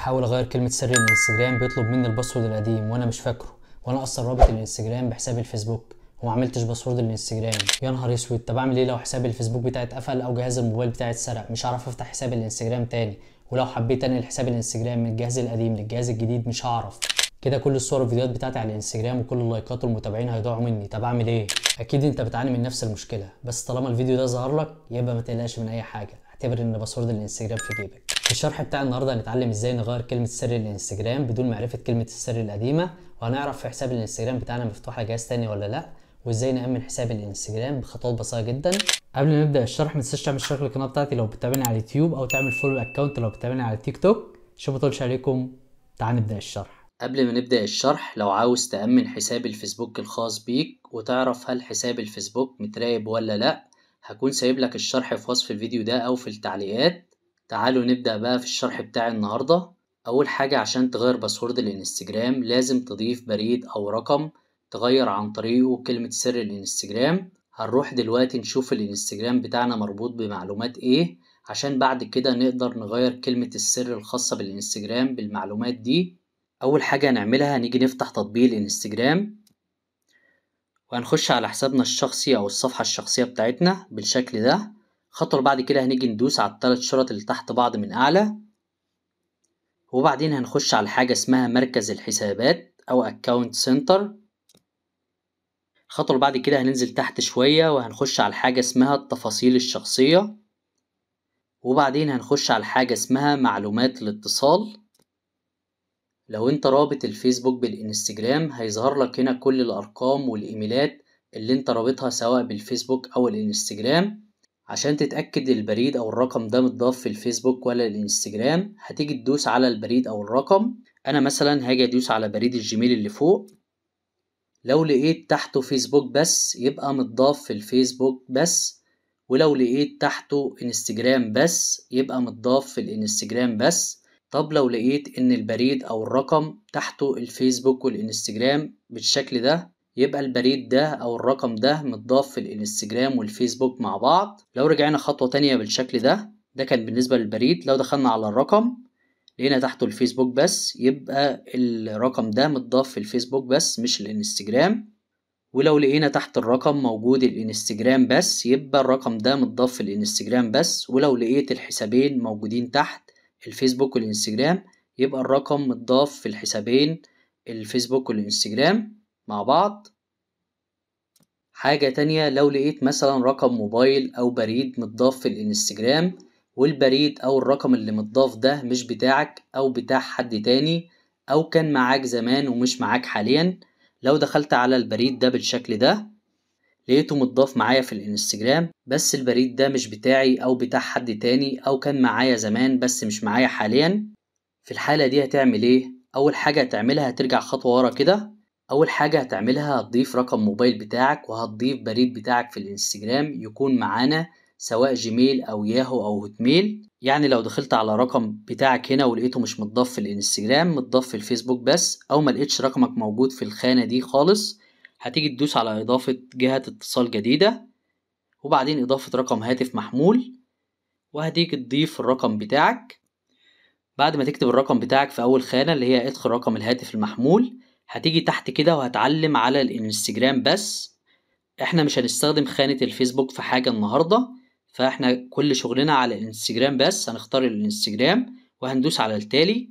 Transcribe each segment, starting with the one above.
احاول اغير كلمه سر الانستجرام بيطلب مني الباسورد القديم وانا مش فاكره وانا اصلا رابط الانستجرام بحساب الفيسبوك وما عملتش باسورد الانستجرام يا نهار اسود طب اعمل ايه لو حساب الفيسبوك بتاعي اتقفل او جهاز الموبايل بتاعي اتسرق مش هعرف افتح حساب الانستجرام تاني ولو حبيت انقل حساب الانستجرام من الجهاز القديم للجهاز الجديد مش هعرف كده كل الصور والفيديوهات بتاعتي على الانستجرام وكل اللايكات والمتابعين هيضيعوا مني طب اعمل ايه اكيد انت بتعاني من نفس المشكله بس طالما الفيديو ده ظهر لك يبقى ما تقلقش من اي حاجه اعتبر ان باسورد الانستجرام في جيبك في الشرح بتاع النهارده هنتعلم ازاي نغير كلمه سر الانستجرام بدون معرفه كلمه السر القديمه وهنعرف في حساب الانستجرام بتاعنا مفتوح على جهاز تاني ولا لا وازاي نامن حساب الانستجرام بخطوات بسيطه جدا قبل ما نبدا الشرح ما تنساش تعمل اشتراك للقناه بتاعتي لو بتتابعني على اليوتيوب او تعمل فولو الاكونت لو بتتابعني على تيك توك عشان ما اطولش عليكم تعال نبدا الشرح قبل ما نبدا الشرح لو عاوز تامن حساب الفيسبوك الخاص بيك وتعرف هل حساب الفيسبوك متراقب ولا لا هكون سايب لك الشرح في وصف الفيديو ده او في التعليقات تعالوا نبدأ بقى في الشرح بتاع النهاردة أول حاجة عشان تغير باسورد الانستجرام لازم تضيف بريد أو رقم تغير عن طريقه كلمة سر الانستجرام هنروح دلوقتي نشوف الانستجرام بتاعنا مربوط بمعلومات ايه عشان بعد كده نقدر نغير كلمة السر الخاصة بالانستجرام بالمعلومات دي أول حاجة هنعملها هنيجي نفتح تطبيق الانستجرام وهنخش على حسابنا الشخصي أو الصفحة الشخصية بتاعتنا بالشكل ده خطوة بعد كده هنيجي ندوس على التلات شرط اللي تحت بعض من أعلى وبعدين هنخش على حاجة اسمها مركز الحسابات أو اكونت سنتر الخطوة اللي بعد كده هننزل تحت شوية وهنخش على حاجة اسمها التفاصيل الشخصية وبعدين هنخش على حاجة اسمها معلومات الاتصال لو انت رابط الفيسبوك بالانستجرام هيظهر لك هنا كل الأرقام والإيميلات اللي انت رابطها سواء بالفيسبوك أو الانستجرام عشان تتأكد البريد أو الرقم ده متضاف في الفيسبوك ولا الانستجرام هتيجي تدوس على البريد أو الرقم أنا مثلا هاجي أدوس على بريد الجيميل اللي فوق لو لقيت تحته فيسبوك بس يبقى متضاف في الفيسبوك بس ولو لقيت تحته انستجرام بس يبقى متضاف في الانستجرام بس طب لو لقيت ان البريد او الرقم تحته الفيسبوك والانستجرام بالشكل ده يبقى البريد ده او الرقم ده متضاف في الانستجرام والفيسبوك مع بعض لو رجعنا خطوة تانية بالشكل ده ده كان بالنسبة للبريد لو دخلنا على الرقم لقينا تحته الفيسبوك بس يبقى الرقم ده متضاف في الفيسبوك بس مش الانستجرام ولو لقينا تحت الرقم موجود الانستجرام بس يبقى الرقم ده متضاف في الانستجرام بس ولو لقيت الحسابين موجودين تحت الفيسبوك والانستجرام يبقى الرقم متضاف في الحسابين الفيسبوك والانستجرام مع بعض حاجة تانية لو لقيت مثلا رقم موبايل أو بريد متضاف في الانستجرام والبريد أو الرقم اللي متضاف ده مش بتاعك أو بتاع حد تاني أو كان معاك زمان ومش معاك حاليا لو دخلت على البريد ده بالشكل ده لقيته متضاف معايا في الانستجرام بس البريد ده مش بتاعي أو بتاع حد تاني أو كان معايا زمان بس مش معايا حاليا في الحالة دي هتعمل ايه؟ أول حاجة هتعملها هترجع خطوة ورا كده اول حاجة هتعملها هتضيف رقم موبايل بتاعك وهتضيف بريد بتاعك في الانستجرام يكون معانا سواء جيميل او ياهو او هوتميل يعني لو دخلت على رقم بتاعك هنا ولقيته مش متضاف في الانستجرام متضاف في الفيسبوك بس او ما لقيتش رقمك موجود في الخانة دي خالص هتيجي تدوس على اضافة جهة اتصال جديدة وبعدين اضافة رقم هاتف محمول وهتيجي تضيف الرقم بتاعك بعد ما تكتب الرقم بتاعك في اول خانة اللي هي ادخل رقم الهاتف المحمول هتيجي تحت كده وهتعلم على الانستجرام بس احنا مش هنستخدم خانة الفيسبوك في حاجة النهاردة فاحنا كل شغلنا على الانستجرام بس هنختار الانستجرام وهندوس على التالي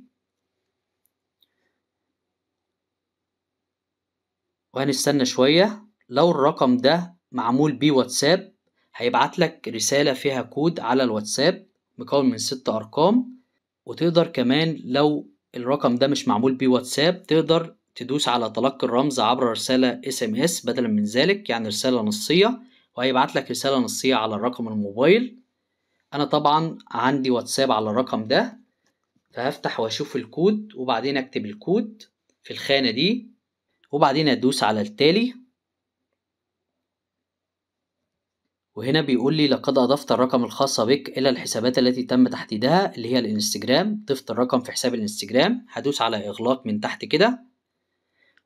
وهنستنى شوية لو الرقم ده معمول بيه واتساب هيبعت لك رسالة فيها كود على الواتساب مكون من ست أرقام وتقدر كمان لو الرقم ده مش معمول بيه واتساب تقدر تدوس على تلقي الرمز عبر رسالة SMS بدلا من ذلك يعني رسالة نصية وهيبعت لك رسالة نصية على الرقم الموبايل أنا طبعا عندي واتساب على الرقم ده فهفتح واشوف الكود وبعدين اكتب الكود في الخانة دي وبعدين ادوس على التالي وهنا بيقول لي لقد أضفت الرقم الخاص بك إلى الحسابات التي تم تحديدها اللي هي الانستجرام ضفت الرقم في حساب الانستجرام هدوس على إغلاق من تحت كده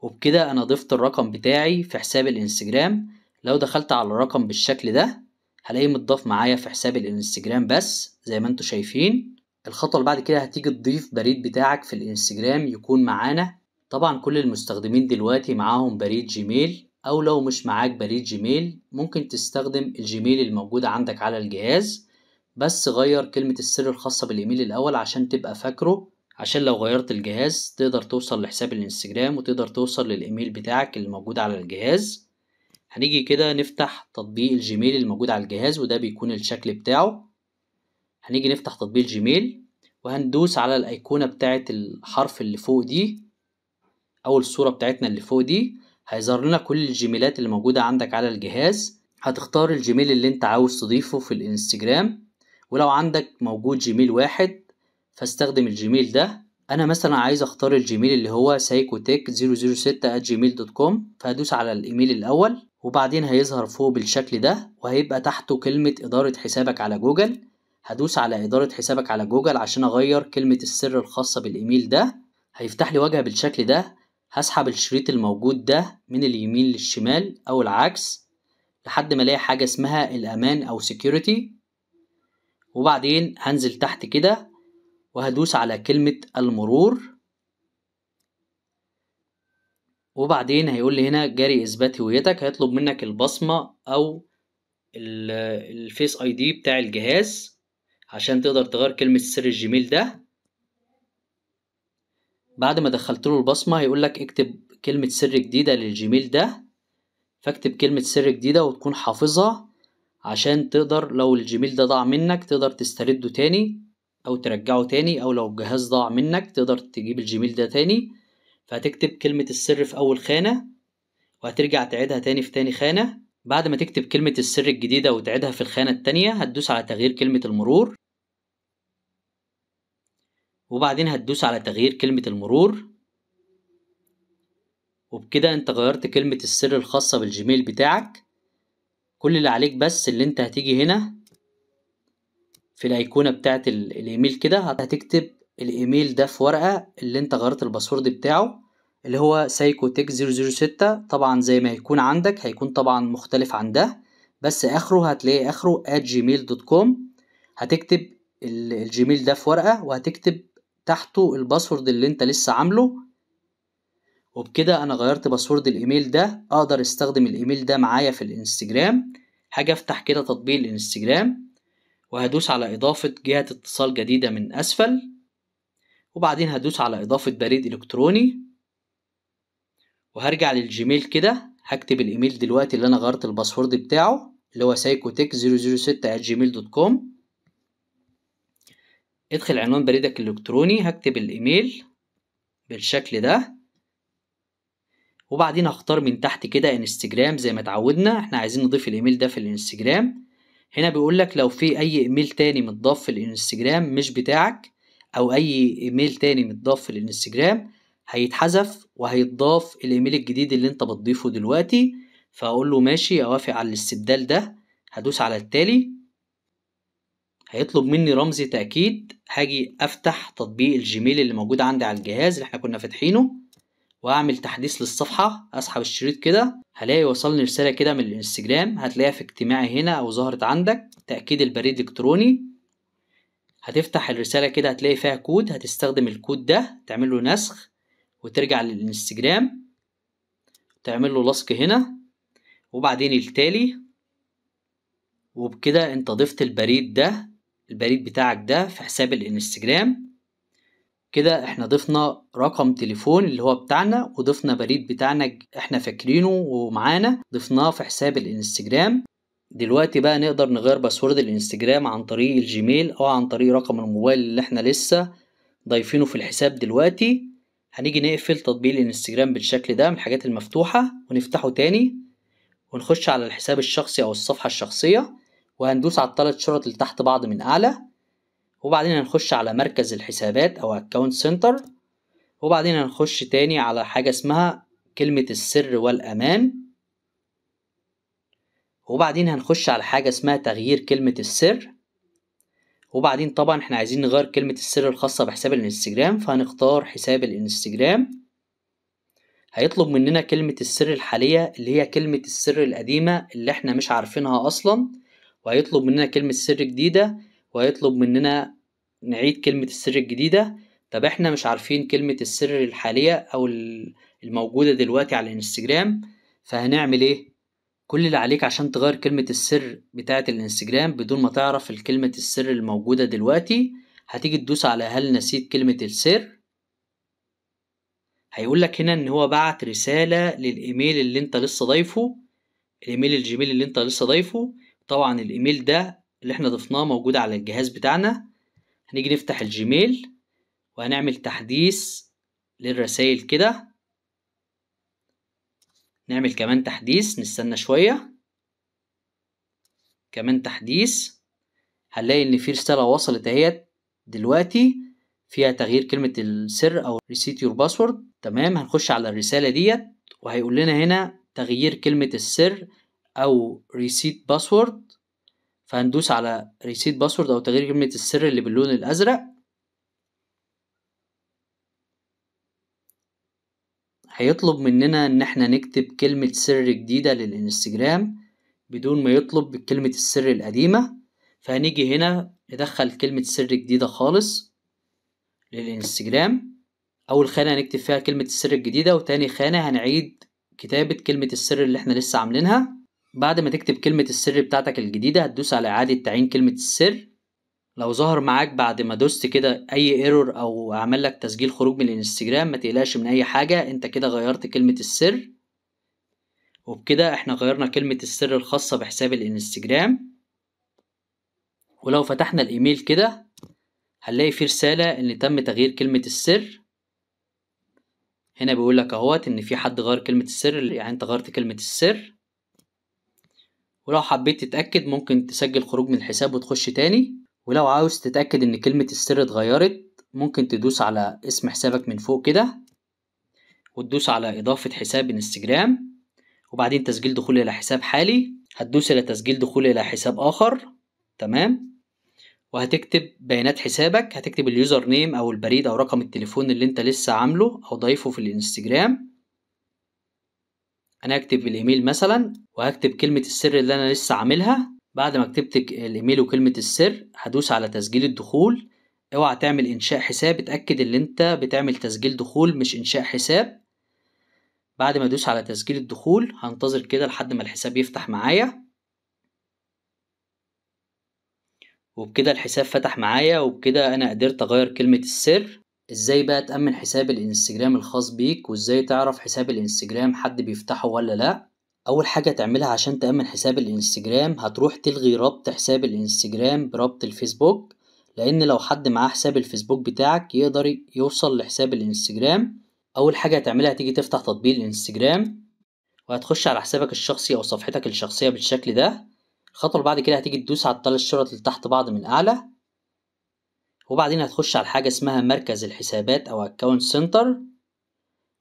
وبكده أنا ضفت الرقم بتاعي في حساب الانستجرام لو دخلت على الرقم بالشكل ده هلاقيه متضاف معايا في حساب الانستجرام بس زي ما انتوا شايفين الخطوة اللي بعد كده هتيجي تضيف بريد بتاعك في الانستجرام يكون معانا طبعا كل المستخدمين دلوقتي معاهم بريد جيميل أو لو مش معاك بريد جيميل ممكن تستخدم الجيميل الموجود عندك على الجهاز بس غير كلمة السر الخاصة بالإيميل الأول عشان تبقى فاكره عشان لو غيرت الجهاز تقدر توصل لحساب الانستجرام وتقدر توصل للايميل بتاعك اللي موجود على الجهاز هنيجي كده نفتح تطبيق الجيميل اللي موجود على الجهاز وده بيكون الشكل بتاعه هنيجي نفتح تطبيق الجيميل وهندوس على الايقونة بتاعة الحرف اللي فوق دي او الصورة بتاعتنا اللي فوق دي هيظهر لنا كل الجيميلات اللي موجودة عندك على الجهاز هتختار الجيميل اللي انت عاوز تضيفه في الانستجرام ولو عندك موجود جيميل واحد فاستخدم الجيميل ده انا مثلا عايز اختار الجيميل اللي هو سايكوتيك 006 جيميل دوت كوم فهدوس على الايميل الاول وبعدين هيظهر فوق بالشكل ده وهيبقى تحته كلمة إدارة حسابك على جوجل هدوس على إدارة حسابك على جوجل عشان أغير كلمة السر الخاصة بالإيميل ده هيفتح لي واجهة بالشكل ده هسحب الشريط الموجود ده من اليمين للشمال أو العكس لحد ما الاقي حاجة اسمها الأمان أو سيكيورتي وبعدين هنزل تحت كده وهدوس على كلمة المرور وبعدين هيقول لي هنا جري اثبات هويتك هيطلب منك البصمة او الفيس اي دي بتاع الجهاز عشان تقدر تغير كلمة سر الجيميل ده بعد ما دخلت له البصمة هيقول لك اكتب كلمة سر جديدة للجيميل ده فاكتب كلمة سر جديدة وتكون حافظها عشان تقدر لو الجيميل ده ضاع منك تقدر تسترده تاني او ترجعه تاني او لو الجهاز ضاع منك تقدر تجيب الجيميل ده تاني فهتكتب كلمة السر في اول خانة وهترجع تعيدها تاني في تاني خانة بعد ما تكتب كلمة السر الجديدة وتعيدها في الخانة التانية هتدوس على تغيير كلمة المرور وبعدين هتدوس على تغيير كلمة المرور وبكده انت غيرت كلمة السر الخاصة بالجيميل بتاعك كل اللي عليك بس اللي انت هتيجي هنا في الايقونه بتاعه الايميل كده هتكتب الايميل ده في ورقه اللي انت غيرت الباسورد بتاعه اللي هو سايكو تك 006 طبعا زي ما هيكون عندك هيكون طبعا مختلف عن ده بس اخره هتلاقي اخره @gmail.com هتكتب الجيميل ده في ورقه وهتكتب تحته الباسورد اللي انت لسه عامله وبكده انا غيرت باسورد الايميل ده اقدر استخدم الايميل ده معايا في الانستجرام هاجي افتح كده تطبيق الانستجرام وهدوس على إضافة جهة اتصال جديدة من أسفل وبعدين هدوس على إضافة بريد إلكتروني وهرجع للجيميل كده هكتب الإيميل دلوقتي اللي أنا غيرت الباسورد بتاعه اللي هو سايكوتيك 006 جيميل دوت كوم ادخل عنوان بريدك الإلكتروني هكتب الإيميل بالشكل ده وبعدين هختار من تحت كده انستجرام زي ما اتعودنا احنا عايزين نضيف الايميل ده في الانستجرام هنا بيقول لك لو في اي ايميل تاني متضاف في الانستجرام مش بتاعك او اي ايميل تاني متضاف في الانستجرام هيتحذف وهيتضاف الايميل الجديد اللي انت بتضيفه دلوقتي فاقول له ماشي اوافق على الاستبدال ده هدوس على التالي هيطلب مني رمز تاكيد هاجي افتح تطبيق الجيميل اللي موجود عندي على الجهاز اللي احنا كنا فاتحينه واعمل تحديث للصفحه اسحب الشريط كده هلاقي وصلني رساله كده من الانستجرام هتلاقيها في اجتماعي هنا او ظهرت عندك تاكيد البريد الالكتروني هتفتح الرساله كده هتلاقي فيها كود هتستخدم الكود ده تعمل له نسخ وترجع للانستجرام تعمل له لصق هنا وبعدين التالي وبكده انت ضفت البريد ده البريد بتاعك ده في حساب الانستجرام كده احنا ضفنا رقم تليفون اللي هو بتاعنا وضفنا بريد بتاعنا احنا فاكرينه ومعانا ضفناه في حساب الانستجرام دلوقتي بقى نقدر نغير باسورد الانستجرام عن طريق الجيميل او عن طريق رقم الموبايل اللي احنا لسه ضايفينه في الحساب دلوقتي هنيجي نقفل تطبيق الانستجرام بالشكل ده من الحاجات المفتوحة ونفتحه تاني ونخش على الحساب الشخصي او الصفحة الشخصية وهندوس على الثلاث شرط اللي تحت بعض من اعلى وبعدين هنخش على مركز الحسابات او اكونت سنتر وبعدين هنخش تاني على حاجة اسمها كلمة السر والامان وبعدين هنخش على حاجة اسمها تغيير كلمة السر وبعدين طبعا احنا عايزين نغير كلمة السر الخاصة بحساب الانستجرام فهنختار حساب الانستجرام هيطلب مننا كلمة السر الحالية اللي هي كلمة السر القديمة اللي احنا مش عارفينها اصلا وهيطلب مننا كلمة سر جديدة وهيطلب مننا نعيد كلمة السر الجديدة طب احنا مش عارفين كلمة السر الحالية او الموجودة دلوقتي على الانستجرام فهنعمل ايه كل اللي عليك عشان تغير كلمة السر بتاعة الانستجرام بدون ما تعرف الكلمة السر الموجودة دلوقتي هتيجي تدوس على هل نسيت كلمة السر هيقول لك هنا ان هو بعت رسالة للايميل اللي انت لسه ضايفه الايميل الجيميل اللي انت لسه ضايفه طبعا الايميل ده اللي احنا ضفناه موجود على الجهاز بتاعنا هنيجي نفتح الجيميل وهنعمل تحديث للرسائل كده نعمل كمان تحديث نستنى شوية كمان تحديث هنلاقي ان في رسالة وصلت اهيت دلوقتي فيها تغيير كلمة السر او ريسيت يور باسورد تمام هنخش على الرسالة ديت وهيقول لنا هنا تغيير كلمة السر او ريسيت باسورد فهندوس على ريسيت باسورد او تغيير كلمة السر اللي باللون الازرق هيطلب مننا ان احنا نكتب كلمة سر جديدة للانستجرام بدون ما يطلب كلمة السر القديمة فهنيجي هنا ندخل كلمة سر جديدة خالص للانستجرام اول خانة هنكتب فيها كلمة السر الجديدة وتاني خانة هنعيد كتابة كلمة السر اللي احنا لسه عاملينها بعد ما تكتب كلمة السر بتاعتك الجديدة هتدوس على إعادة تعيين كلمة السر لو ظهر معاك بعد ما دوست كده أي ايرور أو عمل لك تسجيل خروج من الانستجرام ما تقلقش من أي حاجة أنت كده غيرت كلمة السر وبكده احنا غيرنا كلمة السر الخاصة بحساب الانستجرام ولو فتحنا الإيميل كده هنلاقي فيه رسالة إن تم تغيير كلمة السر هنا بيقول لك اهوت إن في حد غير كلمة السر يعني أنت غيرت كلمة السر ولو حبيت تتأكد ممكن تسجل خروج من الحساب وتخش تاني ولو عاوز تتأكد إن كلمة السر اتغيرت ممكن تدوس على اسم حسابك من فوق كده وتدوس على إضافة حساب انستجرام وبعدين تسجيل دخول إلى حساب حالي هتدوس إلى تسجيل دخول إلى حساب آخر تمام وهتكتب بيانات حسابك هتكتب اليوزر نيم أو البريد أو رقم التليفون اللي أنت لسه عامله أو ضايفه في الانستجرام أنا هكتب الإيميل مثلا وهكتب كلمة السر اللي أنا لسه عاملها بعد ما كتبت الإيميل وكلمة السر هدوس على تسجيل الدخول اوعى تعمل إنشاء حساب اتأكد إن أنت بتعمل تسجيل دخول مش إنشاء حساب بعد ما أدوس على تسجيل الدخول هنتظر كده لحد ما الحساب يفتح معايا وبكده الحساب فتح معايا وبكده أنا قدرت أغير كلمة السر ازاي بقى تأمن حساب الانستجرام الخاص بيك وازاي تعرف حساب الانستجرام حد بيفتحه ولا لأ اول حاجه تعملها عشان تامن حساب الانستجرام هتروح تلغي ربط حساب الانستجرام بربط الفيسبوك لان لو حد معاه حساب الفيسبوك بتاعك يقدر يوصل لحساب الانستجرام اول حاجه هتعملها تيجي تفتح تطبيق الانستجرام وهتخش على حسابك الشخصي او صفحتك الشخصيه بالشكل ده الخطوه اللي بعد كده هتيجي تدوس على الثلاث شرط اللي تحت بعض من اعلى وبعدين هتخش على حاجه اسمها مركز الحسابات او اكونت سنتر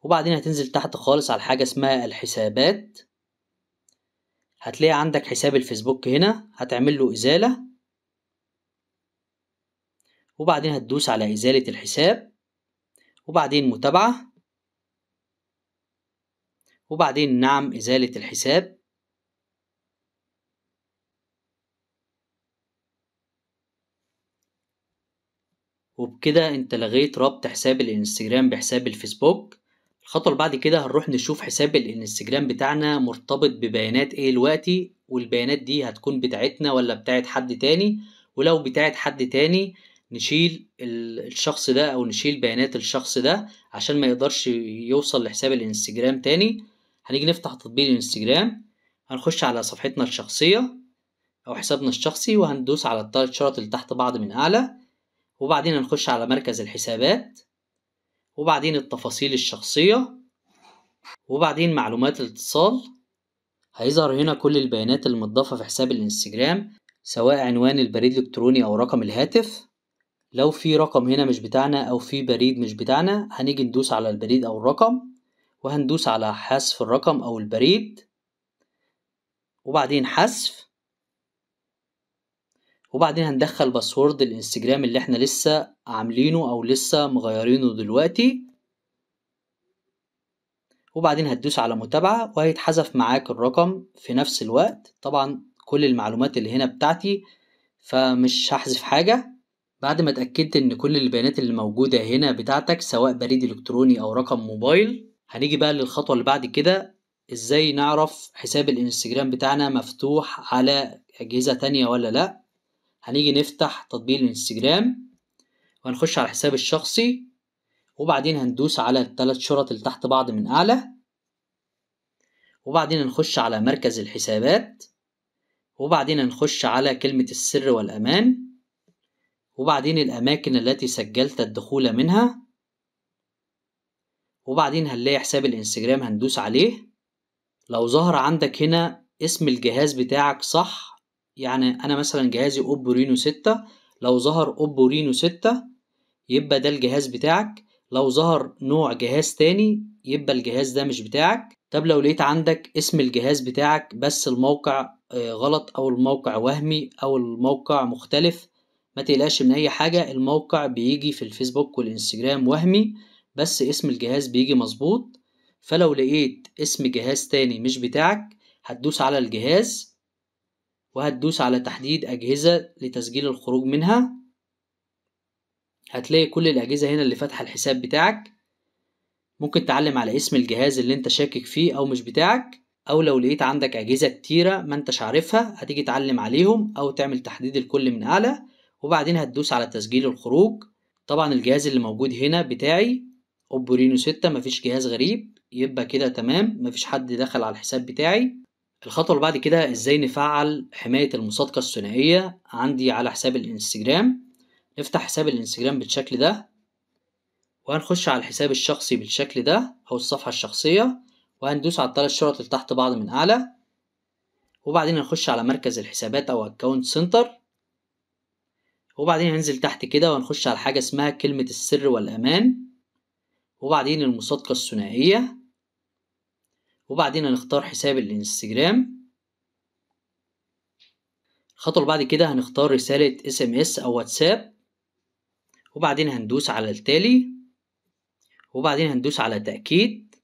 وبعدين هتنزل تحت خالص على حاجه اسمها الحسابات هتلاقي عندك حساب الفيسبوك هنا هتعمل له إزالة وبعدين هتدوس على إزالة الحساب وبعدين متابعة وبعدين نعم إزالة الحساب وبكده انت لغيت ربط حساب الانستجرام بحساب الفيسبوك الخطوة اللي بعد كده هنروح نشوف حساب الانستجرام بتاعنا مرتبط ببيانات ايه دلوقتي والبيانات دي هتكون بتاعتنا ولا بتاعت حد تاني ولو بتاعت حد تاني نشيل الشخص ده او نشيل بيانات الشخص ده عشان ما يقدرش يوصل لحساب الانستجرام تاني هنيجي نفتح تطبيق الانستجرام هنخش على صفحتنا الشخصية او حسابنا الشخصي وهندوس على التلات شرط اللي تحت بعض من اعلى وبعدين هنخش على مركز الحسابات وبعدين التفاصيل الشخصية وبعدين معلومات الاتصال هيظهر هنا كل البيانات المضافة في حساب الانستجرام سواء عنوان البريد الإلكتروني أو رقم الهاتف لو في رقم هنا مش بتاعنا أو في بريد مش بتاعنا هنيجي ندوس على البريد أو الرقم وهندوس على حذف الرقم أو البريد وبعدين حذف وبعدين هندخل باسورد الانستجرام اللي احنا لسه عاملينه او لسه مغيرينه دلوقتي وبعدين هتدوس على متابعة وهيتحذف معاك الرقم في نفس الوقت طبعا كل المعلومات اللي هنا بتاعتي فمش هحذف حاجة بعد ما اتأكدت ان كل البيانات اللي موجودة هنا بتاعتك سواء بريد الكتروني او رقم موبايل هنيجي بقى للخطوة اللي بعد كده ازاي نعرف حساب الانستجرام بتاعنا مفتوح على اجهزة تانية ولا لا هنيجي نفتح تطبيق الانستجرام وهنخش على الحساب الشخصي وبعدين هندوس على الثلاث شرط اللي تحت بعض من أعلى وبعدين هنخش على مركز الحسابات وبعدين هنخش على كلمة السر والأمان وبعدين الأماكن التي سجلت الدخول منها وبعدين هنلاقي حساب الانستجرام هندوس عليه لو ظهر عندك هنا اسم الجهاز بتاعك صح يعني انا مثلا جهازي اوبو رينو 6 لو ظهر اوبو رينو 6 يبقى ده الجهاز بتاعك لو ظهر نوع جهاز تاني يبقى الجهاز ده مش بتاعك طب لو لقيت عندك اسم الجهاز بتاعك بس الموقع آه، غلط او الموقع وهمي او الموقع مختلف ما تقلقش من اي حاجة الموقع بيجي في الفيسبوك والانستجرام وهمي بس اسم الجهاز بيجي مظبوط فلو لقيت اسم جهاز تاني مش بتاعك هتدوس على الجهاز وهتدوس على تحديد أجهزة لتسجيل الخروج منها هتلاقي كل الأجهزة هنا اللي فاتحة الحساب بتاعك ممكن تعلم على اسم الجهاز اللي انت شاكك فيه أو مش بتاعك أو لو لقيت عندك أجهزة كتيرة ما انتش عارفها هتيجي تعلم عليهم أو تعمل تحديد الكل من أعلى وبعدين هتدوس على تسجيل الخروج طبعا الجهاز اللي موجود هنا بتاعي أوبو رينو 6 مفيش جهاز غريب يبقى كده تمام مفيش حد دخل على الحساب بتاعي الخطوة اللي بعد كده ازاي نفعل حماية المصادقة الثنائية عندي على حساب الانستجرام نفتح حساب الانستجرام بالشكل ده وهنخش على الحساب الشخصي بالشكل ده او الصفحة الشخصية وهندوس على الثلاث شرط اللي تحت بعض من اعلى وبعدين هنخش على مركز الحسابات او اكونت سنتر وبعدين هننزل تحت كده وهنخش على حاجة اسمها كلمة السر والامان وبعدين المصادقة الثنائية وبعدين هنختار حساب الانستجرام الخطوة اللي بعد كده هنختار رسالة اس ام اس او واتساب وبعدين هندوس على التالي وبعدين هندوس على تأكيد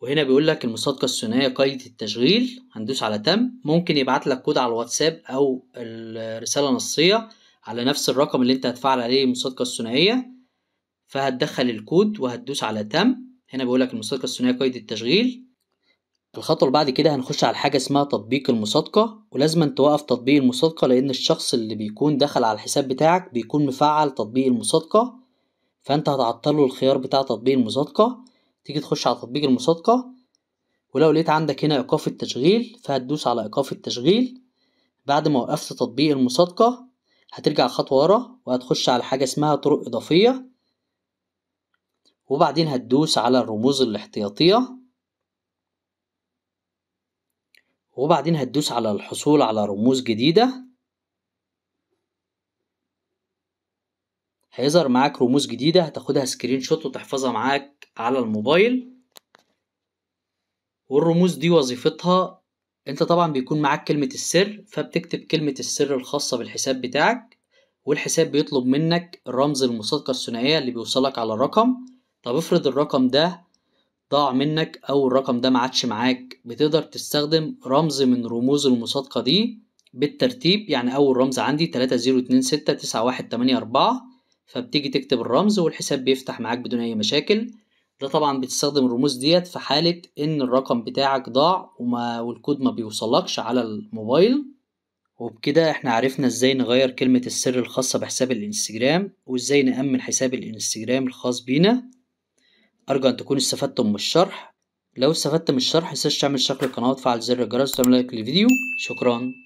وهنا بيقول لك المصادقة الثنائية قيد التشغيل هندوس على تم ممكن يبعت لك كود على الواتساب أو الرسالة نصية على نفس الرقم اللي أنت هتفعل عليه المصادقة الثنائية فهتدخل الكود وهتدوس على تم هنا بيقول لك المصادقة الثنائية قيد التشغيل الخطوة اللي بعد كده هنخش على حاجة اسمها تطبيق المصادقة ولازم توقف تطبيق المصادقة لأن الشخص اللي بيكون دخل على الحساب بتاعك بيكون مفعل تطبيق المصادقة فأنت هتعطله الخيار بتاع تطبيق المصادقة تيجي تخش على تطبيق المصادقة ولو لقيت عندك هنا إيقاف التشغيل فهتدوس على إيقاف التشغيل بعد ما وقفت تطبيق المصادقة هترجع خطوة ورا وهتخش على حاجة اسمها طرق إضافية وبعدين هتدوس على الرموز الاحتياطية وبعدين هتدوس على الحصول على رموز جديدة هيظهر معاك رموز جديدة هتاخدها سكرين شوت وتحفظها معاك على الموبايل والرموز دي وظيفتها انت طبعا بيكون معاك كلمة السر فبتكتب كلمة السر الخاصة بالحساب بتاعك والحساب بيطلب منك الرمز المصادقة الثنائية اللي بيوصلك على الرقم طب افرض الرقم ده ضاع منك او الرقم ده معادش معاك بتقدر تستخدم رمز من رموز المصادقة دي بالترتيب يعني اول رمز عندي 30269184 فبتيجي تكتب الرمز والحساب بيفتح معاك بدون اي مشاكل ده طبعا بتستخدم الرموز ديت في حالة ان الرقم بتاعك ضاع وما والكود ما بيوصلكش على الموبايل وبكده احنا عرفنا ازاي نغير كلمة السر الخاصة بحساب الانستجرام وازاي نأمن حساب الانستجرام الخاص بينا أرجو أن تكونوا استفدتم من الشرح لو استفدت من الشرح متنساش تعمل اشتراك للقناة وتفعل زر الجرس وتعمل لايك للفيديو شكرا